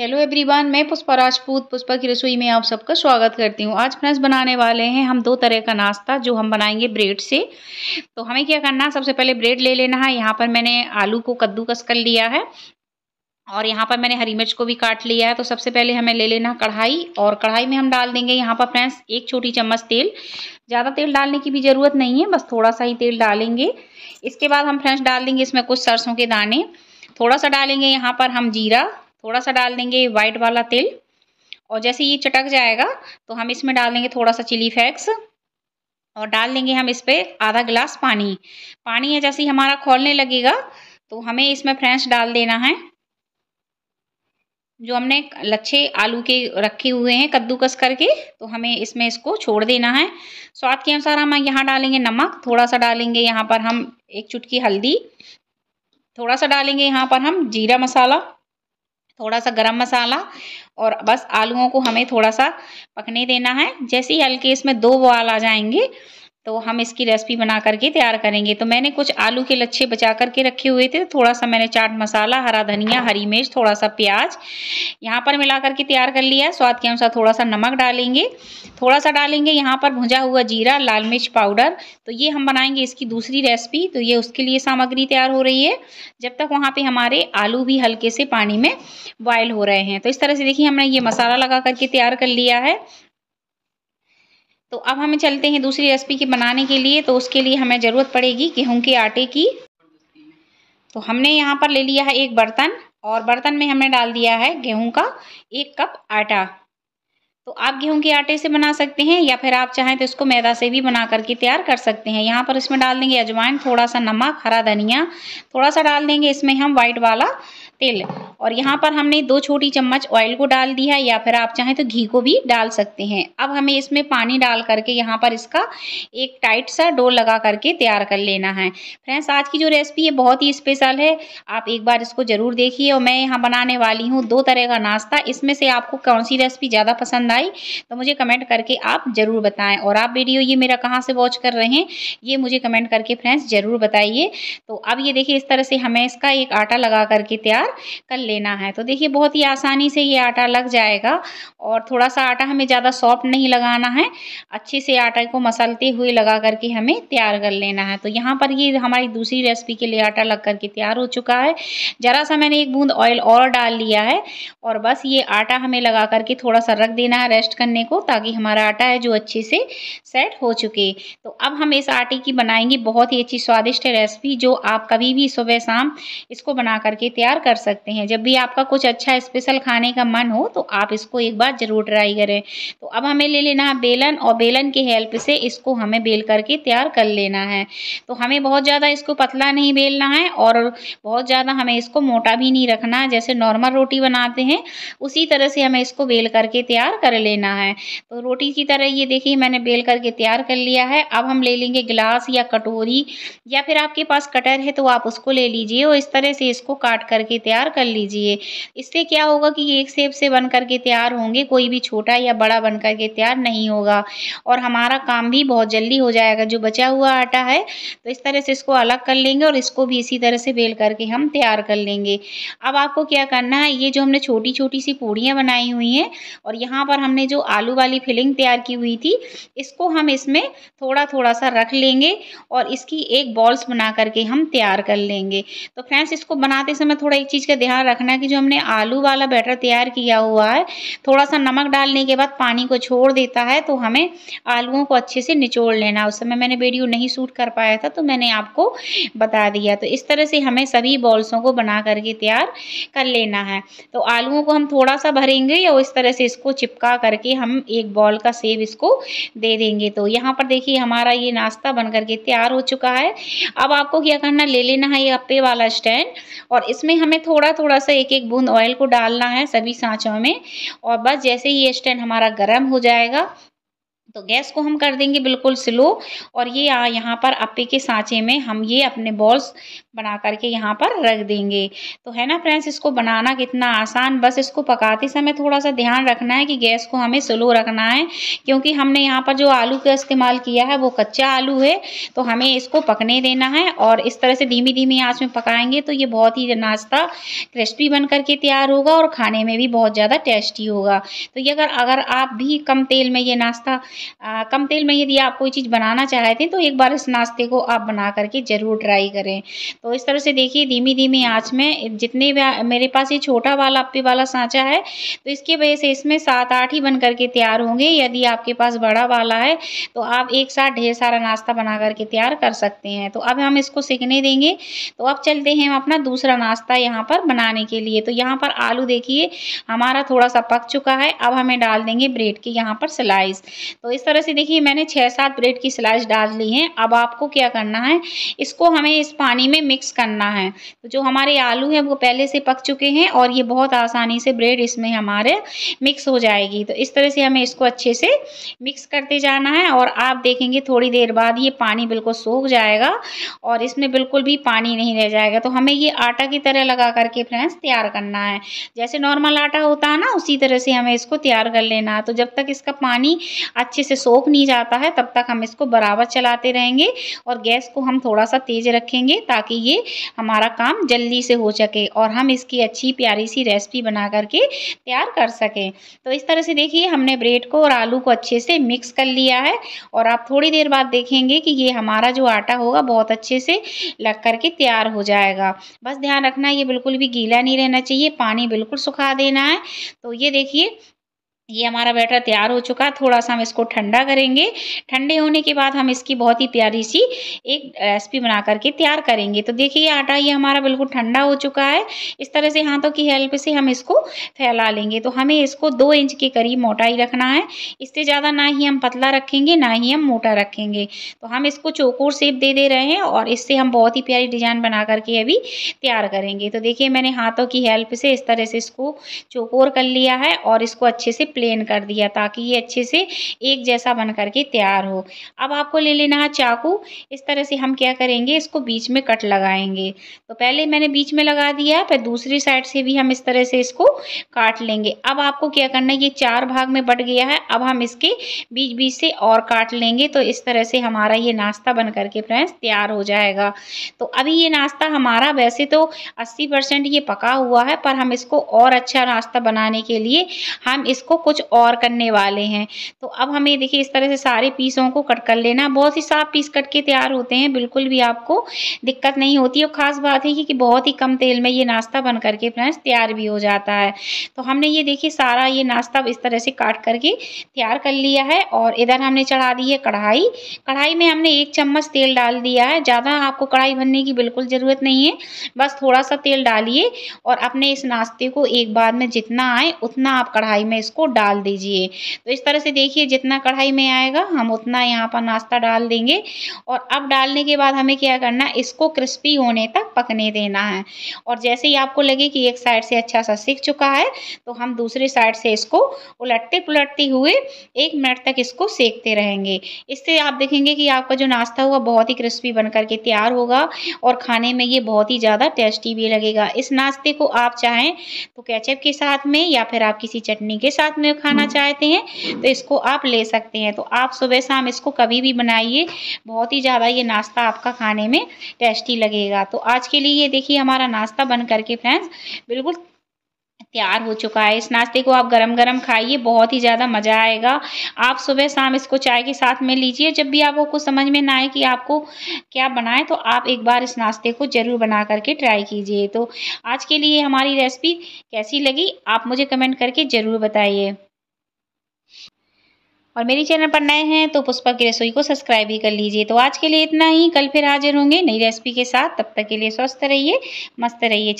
Hello everyone मैं पुष्पा राजपूत पुष्पा की रसोई में आप सबका स्वागत करती हूँ आज फ्रेंड्स बनाने वाले हैं हम दो तरह का नाश्ता जो हम बनाएंगे ब्रेड से तो हमें क्या करना है सबसे पहले ब्रेड ले लेना है यहाँ पर मैंने आलू को कद्दूकस कर लिया है और यहाँ पर मैंने हरी मिर्च को भी काट लिया है तो सबसे पहले हमें ले लेना कढ़ाई और कढ़ाई में हम डाल देंगे यहाँ पर फ्रेंड्स एक छोटी चम्मच तेल ज़्यादा तेल डालने की भी ज़रूरत नहीं है बस थोड़ा सा ही तेल डालेंगे इसके बाद हम फ्रेंड्स डाल देंगे इसमें कुछ सरसों के दाने थोड़ा सा डालेंगे यहाँ पर हम जीरा थोड़ा सा डाल देंगे वाइट वाला तेल और जैसे ये चटक जाएगा तो हम इसमें डाल देंगे थोड़ा सा चिली फ्लेक्स और डाल देंगे हम इस पर आधा गिलास पानी पानी है जैसे ही हमारा खोलने लगेगा तो हमें इसमें फ्रेंच डाल देना है जो हमने लच्छे आलू के रखे हुए हैं कद्दूकस करके तो हमें इसमें इसको छोड़ देना है स्वाद के अनुसार हम यहाँ डालेंगे नमक थोड़ा सा डालेंगे यहाँ पर हम एक चुटकी हल्दी थोड़ा सा डालेंगे यहाँ पर हम जीरा मसाला थोड़ा सा गरम मसाला और बस आलूओं को हमें थोड़ा सा पकने देना है जैसे ही हल्के इसमें दो बॉल आ जाएंगे तो हम इसकी रेसिपी बना करके तैयार करेंगे तो मैंने कुछ आलू के लच्छे बचा करके रखे हुए थे थोड़ा सा मैंने चाट मसाला हरा धनिया हरी मिर्च थोड़ा सा प्याज यहाँ पर मिला करके तैयार कर लिया स्वाद के अनुसार थोड़ा सा नमक डालेंगे थोड़ा सा डालेंगे यहाँ पर भुंजा हुआ जीरा लाल मिर्च पाउडर तो ये हम बनाएंगे इसकी दूसरी रेसिपी तो ये उसके लिए सामग्री तैयार हो रही है जब तक वहाँ पर हमारे आलू भी हल्के से पानी में बॉयल हो रहे हैं तो इस तरह से देखिए हमने ये मसाला लगा करके तैयार कर लिया है तो अब हमें चलते हैं दूसरी रेसिपी की बनाने के लिए तो उसके लिए हमें ज़रूरत पड़ेगी गेहूँ के आटे की तो हमने यहाँ पर ले लिया है एक बर्तन और बर्तन में हमने डाल दिया है गेहूँ का एक कप आटा तो आप गेहूं के आटे से बना सकते हैं या फिर आप चाहें तो इसको मैदा से भी बना करके तैयार कर सकते हैं यहाँ पर इसमें डाल देंगे अजवाइन थोड़ा सा नमक हरा धनिया थोड़ा सा डाल देंगे इसमें हम वाइट वाला तिल और यहाँ पर हमने दो छोटी चम्मच ऑयल को डाल दिया है या फिर आप चाहें तो घी को भी डाल सकते हैं अब हमें इसमें पानी डाल करके यहाँ पर इसका एक टाइट सा डो लगा करके तैयार कर लेना है फ्रेंड्स आज की जो रेसिपी है बहुत ही स्पेशल है आप एक बार इसको ज़रूर देखिए और मैं यहाँ बनाने वाली हूँ दो तरह का नाश्ता इसमें से आपको कौन सी रेसिपी ज़्यादा पसंद आई तो मुझे कमेंट करके आप ज़रूर बताएं और आप वीडियो ये मेरा कहाँ से वॉच कर रहे हैं ये मुझे कमेंट करके फ्रेंड्स ज़रूर बताइए तो अब ये देखिए इस तरह से हमें इसका एक आटा लगा करके तैयार तैयार कर लेना है तो देखिए बहुत ही आसानी से ये आटा लग जाएगा और थोड़ा सा आटा हमें ज़्यादा सॉफ्ट नहीं लगाना है अच्छे से आटा को मसलते हुए लगा करके हमें तैयार कर लेना है तो यहाँ पर ये हमारी दूसरी रेसिपी के लिए आटा लग करके तैयार हो चुका है ज़रा सा मैंने एक बूंद ऑयल और डाल लिया है और बस ये आटा हमें लगा करके थोड़ा सा रख देना है रेस्ट करने को ताकि हमारा आटा है जो अच्छे से सेट हो चुके तो अब हम इस आटे की बनाएंगे बहुत ही अच्छी स्वादिष्ट रेसिपी जो आप कभी भी सुबह शाम इसको बना करके तैयार कर कर सकते हैं जब भी आपका कुछ अच्छा स्पेशल खाने का मन हो तो आप इसको एक बार ज़रूर ट्राई करें तो अब हमें ले लेना है बेलन और बेलन की हेल्प से इसको हमें बेल करके तैयार कर लेना है तो हमें बहुत ज़्यादा इसको पतला नहीं बेलना है और बहुत ज़्यादा हमें इसको मोटा भी नहीं रखना है जैसे नॉर्मल रोटी बनाते हैं उसी तरह से हमें इसको बेल करके तैयार कर लेना है तो रोटी की तरह ये देखिए मैंने बेल करके तैयार कर लिया है अब हम ले लेंगे गिलास या कटोरी या फिर आपके पास कटर है तो आप उसको ले लीजिए और इस तरह से इसको काट करके तैयार कर लीजिए इससे क्या होगा कि एक सेब से बन करके तैयार होंगे कोई भी छोटा या बड़ा बन करके तैयार नहीं होगा और हमारा काम भी बहुत जल्दी हो जाएगा जो बचा हुआ आटा है तो इस तरह से इसको अलग कर लेंगे और इसको भी इसी तरह से बेल करके हम तैयार कर लेंगे अब आपको क्या करना है ये जो हमने छोटी छोटी सी पूड़ियाँ बनाई हुई हैं और यहाँ पर हमने जो आलू वाली फिलिंग तैयार की हुई थी इसको हम इसमें थोड़ा थोड़ा सा रख लेंगे और इसकी एक बॉल्स बना करके हम तैयार कर लेंगे तो फ्रेंड्स इसको बनाते समय थोड़ा एक चीज़ का ध्यान रखना है कि जो हमने आलू वाला बैटर तैयार किया हुआ है थोड़ा सा नमक डालने के बाद पानी को छोड़ देता है तो हमें आलूओं को अच्छे से निचोड़ लेना उस समय मैंने वीडियो नहीं शूट कर पाया था तो मैंने आपको बता दिया तो इस तरह से हमें सभी बॉल्सों को बना करके तैयार कर लेना है तो आलूओं को हम थोड़ा सा भरेंगे और इस तरह से इसको चिपका करके हम एक बॉल का सेब इसको दे देंगे तो यहाँ पर देखिए हमारा ये नाश्ता बन करके तैयार हो चुका है अब आपको क्या करना ले लेना है ये अप्पे वाला स्टैंड और इसमें हमें थोड़ा थोड़ा सा एक एक बूंद ऑयल को डालना है सभी सांचों में और बस जैसे ही ये स्टैंड हमारा गर्म हो जाएगा तो गैस को हम कर देंगे बिल्कुल स्लो और ये यह यहाँ पर अपे के सांचे में हम ये अपने बॉल्स बना करके यहाँ पर रख देंगे तो है ना फ्रेंड्स इसको बनाना कितना आसान बस इसको पकाते समय थोड़ा सा ध्यान रखना है कि गैस को हमें स्लो रखना है क्योंकि हमने यहाँ पर जो आलू का इस्तेमाल किया है वो कच्चा आलू है तो हमें इसको पकने देना है और इस तरह से धीमी धीमी आँच में पकाएंगे तो ये बहुत ही नाश्ता क्रिस्पी बन करके तैयार होगा और खाने में भी बहुत ज़्यादा टेस्टी होगा तो ये अगर अगर आप भी कम तेल में ये नाश्ता आ, कम तेल में यदि आप कोई चीज़ बनाना चाहते हैं तो एक बार इस नाश्ते को आप बना करके ज़रूर ट्राई करें तो इस तरह से देखिए धीमी धीमी आँच में जितने मेरे पास ये छोटा वाला अप्पे वाला साँचा है तो इसके वजह से इसमें सात आठ ही बन करके तैयार होंगे यदि आपके पास बड़ा वाला है तो आप एक साथ ढेर सारा नाश्ता बना करके तैयार कर सकते हैं तो अब हम इसको सीखने देंगे तो अब चलते हैं हम अपना दूसरा नाश्ता यहाँ पर बनाने के लिए तो यहाँ पर आलू देखिए हमारा थोड़ा सा पक चुका है अब हमें डाल देंगे ब्रेड के यहाँ पर स्लाइस तो तो इस तरह से देखिए मैंने छः सात ब्रेड की स्लाइस डाल ली हैं अब आपको क्या करना है इसको हमें इस पानी में मिक्स करना है तो जो हमारे आलू हैं वो पहले से पक चुके हैं और ये बहुत आसानी से ब्रेड इसमें हमारे मिक्स हो जाएगी तो इस तरह से हमें इसको अच्छे से मिक्स करते जाना है और आप देखेंगे थोड़ी देर बाद ये पानी बिल्कुल सूख जाएगा और इसमें बिल्कुल भी पानी नहीं रह जाएगा तो हमें ये आटा की तरह लगा करके फ्रेंड्स तैयार करना है जैसे नॉर्मल आटा होता है ना उसी तरह से हमें इसको तैयार कर लेना है तो जब तक इसका पानी अच्छा अच्छे से सोख नहीं जाता है तब तक हम इसको बराबर चलाते रहेंगे और गैस को हम थोड़ा सा तेज़ रखेंगे ताकि ये हमारा काम जल्दी से हो सके और हम इसकी अच्छी प्यारी सी रेसिपी बना करके तैयार कर सकें तो इस तरह से देखिए हमने ब्रेड को और आलू को अच्छे से मिक्स कर लिया है और आप थोड़ी देर बाद देखेंगे कि ये हमारा जो आटा होगा बहुत अच्छे से लग करके तैयार हो जाएगा बस ध्यान रखना ये बिल्कुल भी गीला नहीं रहना चाहिए पानी बिल्कुल सुखा देना है तो ये देखिए ये हमारा बैटर तैयार हो चुका थोड़ा सा हम इसको ठंडा करेंगे ठंडे होने के बाद हम इसकी बहुत ही प्यारी सी एक रेसिपी बना करके तैयार करेंगे तो देखिए आटा ये हमारा बिल्कुल ठंडा हो चुका है इस तरह से हाथों की हेल्प से हम इसको फैला लेंगे तो हमें इसको दो इंच के करीब मोटाई रखना है इससे ज़्यादा ना ही हम पतला रखेंगे ना ही हम मोटा रखेंगे तो हम इसको चौकोर सेप दे दे रहे हैं और इससे हम बहुत ही प्यारी डिजाइन बना करके अभी तैयार करेंगे तो देखिए मैंने हाथों की हेल्प से इस तरह से इसको चौकोर कर लिया है और इसको अच्छे से प्लेन कर दिया ताकि ये अच्छे से एक जैसा बन करके तैयार हो अब आपको ले लेना है चाकू इस तरह से हम क्या करेंगे इसको बीच में कट लगाएंगे तो पहले मैंने बीच में लगा दिया फिर दूसरी साइड से भी हम इस तरह से इसको काट लेंगे अब आपको क्या करना है ये चार भाग में बट गया है अब हम इसके बीच बीच से और काट लेंगे तो इस तरह से हमारा ये नाश्ता बन करके फ्रेंड्स तैयार हो जाएगा तो अभी ये नाश्ता हमारा वैसे तो 80 परसेंट ये पका हुआ है पर हम इसको और अच्छा नाश्ता बनाने के लिए हम इसको कुछ और करने वाले हैं तो अब हमें देखिए इस तरह से सारे पीसों को कट कर लेना बहुत ही साफ पीस कट के तैयार होते हैं बिल्कुल भी आपको दिक्कत नहीं होती और ख़ास बात है कि बहुत ही कम तेल में ये नाश्ता बन करके फ्रेंड्स तैयार भी हो जाता है तो हमने ये देखिए सारा ये नाश्ता इस तरह से काट करके तैयार कर लिया है और इधर हमने चढ़ा दी है कढ़ाई कढ़ाई में हमने एक चम्मच तेल डाल दिया है ज़्यादा आपको कढ़ाई भरने की बिल्कुल ज़रूरत नहीं है बस थोड़ा सा तेल डालिए और अपने इस नाश्ते को एक बार में जितना आए उतना आप कढ़ाई में इसको डाल दीजिए तो इस तरह से देखिए जितना कढ़ाई में आएगा हम उतना यहाँ पर नाश्ता डाल देंगे और अब डालने के बाद हमें क्या करना है इसको क्रिस्पी होने तक पकने देना है और जैसे ही आपको लगे कि एक साइड से अच्छा सा सीख चुका है तो हम दूसरी साइड से इसको उलटते पुलटते हुए एक मिनट तक इसको सेकते रहेंगे इससे आप देखेंगे कि आपका जो नाश्ता हुआ बहुत ही क्रिस्पी बन के तैयार होगा और खाने में ये बहुत ही ज़्यादा टेस्टी भी लगेगा इस नाश्ते को आप चाहें तो कैचअप के साथ में या फिर आप किसी चटनी के साथ में में खाना हाँ। चाहते हैं तो इसको आप ले सकते हैं तो आप सुबह शाम इसको कभी भी बनाइए बहुत ही ज़्यादा ये नाश्ता आपका खाने में टेस्टी लगेगा तो आज के लिए ये देखिए हमारा नाश्ता बन करके फ्रेंड्स बिल्कुल तैयार हो चुका है इस नाश्ते को आप गरम गरम खाइए बहुत ही ज़्यादा मज़ा आएगा आप सुबह शाम इसको चाय के साथ में लीजिए जब भी आपको कुछ समझ में ना आए कि आपको क्या बनाए तो आप एक बार इस नाश्ते को ज़रूर बना करके ट्राई कीजिए तो आज के लिए हमारी रेसिपी कैसी लगी आप मुझे कमेंट करके ज़रूर बताइए और मेरे चैनल पर नए हैं तो पुष्पा की रसोई को सब्सक्राइब भी कर लीजिए तो आज के लिए इतना ही कल फिर हाजिर होंगे नई रेसिपी के साथ तब तक के लिए स्वस्थ रहिए मस्त रहिए